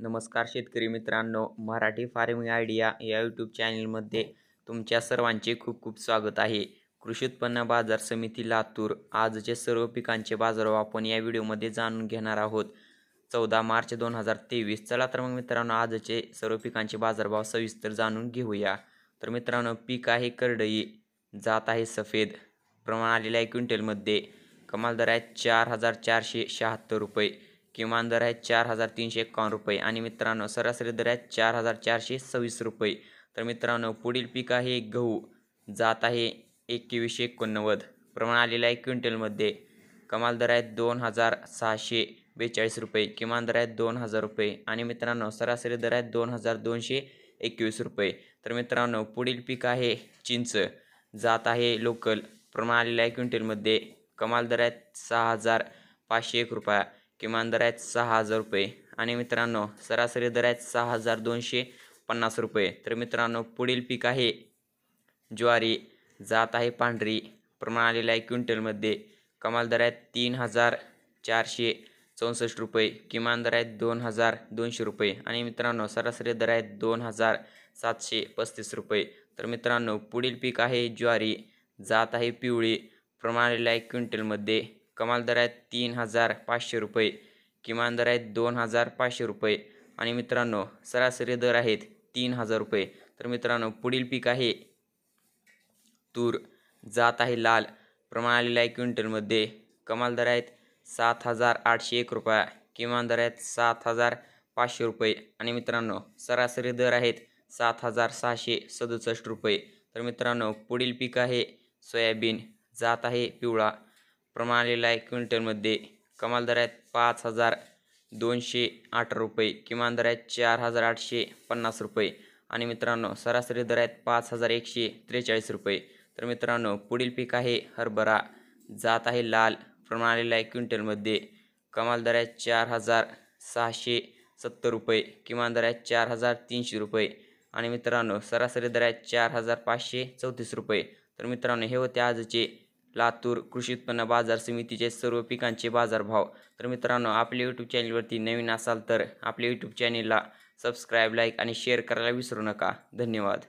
नमस्कार शेतकरी मित्रांनो मराठी फार्मिंग आयडिया या यूट्यूब चॅनलमध्ये तुमच्या सर्वांचे खूप खूप स्वागत आहे कृषी उत्पन्न बाजार समिती लातूर आजचे सर्व पिकांचे बाजारभाव आपण या व्हिडिओमध्ये जाणून घेणार आहोत चौदा मार्च दोन हजार तेवीस चला तर मग मित्रांनो आजचे सर्व पिकांचे बाजारभाव सविस्तर जाणून घेऊया तर मित्रांनो पीक आहे करडई जात आहे सफेद प्रमाण आलेलं आहे क्विंटलमध्ये कमाल दर आहे चार हजार चारशे शहात्तर रुपये किमान दर आहे चार हजार तीनशे एकावन्न रुपये आणि मित्रांनो सरासरी दर आहे चार हजार चारशे सव्वीस रुपये तर मित्रांनो पुढील पीक आहे गहू जात आहे एकवीसशे एकोणनव्वद प्रमाण आलेलं आहे क्विंटलमध्ये कमाल दर आहे दोन हजार सहाशे बेचाळीस रुपये किमान दर आहे दोन हजार रुपये आणि मित्रांनो सरासरी दर आहे दोन हजार दोनशे एकवीस रुपये तर मित्रांनो पुढील पीक आहे चिंच जात आहे लोकल प्रमाण आलेलं आहे क्विंटलमध्ये कमाल दर आहे सहा हजार पाचशे एक रुपया किमान दर आहेत सहा हजार रुपये आणि मित्रांनो सरासरी दर आहेत सहा हजार दोनशे पन्नास रुपये तर मित्रांनो पुढील पीक आहे ज्वारी जात आहे पांढरी प्रमाण आलेलं आहे क्विंटलमध्ये कमाल दर आहेत तीन हजार चारशे चौसष्ट रुपये किमान दर आहेत दोन हजार दोनशे रुपये आणि मित्रांनो सरासरी दर आहेत दोन हजार सातशे पस्तीस रुपये तर मित्रांनो पुढील पीक आहे ज्वारी जात आहे पिवळी प्रमाण आलेलं आहे क्विंटलमध्ये कमाल दर आहेत तीन हजार पाचशे रुपये किमान दर आहेत दोन हजार पाचशे रुपये आणि मित्रांनो सरासरी दर आहेत तीन हजार रुपये तर मित्रांनो पुढील पीक आहे तूर जात आहे लाल प्रमाण आलेला आहे क्विंटलमध्ये कमाल दर आहेत सात हजार आठशे एक रुपया किमान दर आहेत सात हजार पाचशे रुपये आणि मित्रांनो सरासरी दर आहेत सात हजार सहाशे सदुसष्ट रुपये तर मित्रांनो पुढील पीक आहे सोयाबीन जात आहे पिवळा प्रमाण आलेला आहे क्विंटलमध्ये कमाल दर आहेत पाच हजार दोनशे आठ रुपये किमान दर आहेत चार हजार आठशे पन्नास रुपये आणि मित्रांनो सरासरी दर आहेत पाच हजार एकशे त्रेचाळीस रुपये तर मित्रांनो पुढील पीक आहे हरभरा जात आहे लाल प्रमाण आलेला आहे क्विंटलमध्ये कमाल दर आहेत चार हजार सहाशे सत्तर रुपये किमान दर आहेत चार हजार तीनशे रुपये आणि मित्रांनो सरासरी दर आहेत चार हजार पाचशे चौतीस रुपये तर मित्रांनो हे होते आजचे लातूर कृषी उत्पन्न बाजार समितीचे सर्व पिकांचे बाजारभाव तर मित्रांनो आपल्या यूट्यूब चॅनलवरती नवीन असाल तर आपल्या यूट्यूब चॅनलला सबस्क्राईब लाईक आणि शेअर करायला विसरू नका धन्यवाद